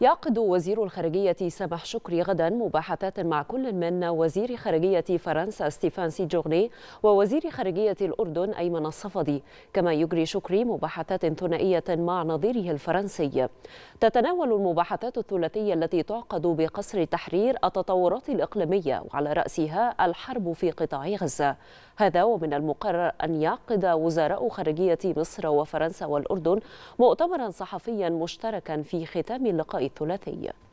يعقد وزير الخارجية سامح شكري غدا مباحثات مع كل من وزير خارجية فرنسا ستيفان سيجورني ووزير خارجية الأردن أيمن الصفدي كما يجري شكري مباحثات ثنائية مع نظيره الفرنسي تتناول المباحثات الثلاثية التي تعقد بقصر التحرير التطورات الإقليمية وعلى رأسها الحرب في قطاع غزة هذا ومن المقرر أن يعقد وزراء خارجية مصر وفرنسا والأردن مؤتمرا صحفيا مشتركا في ختام اللقاء الثلاثي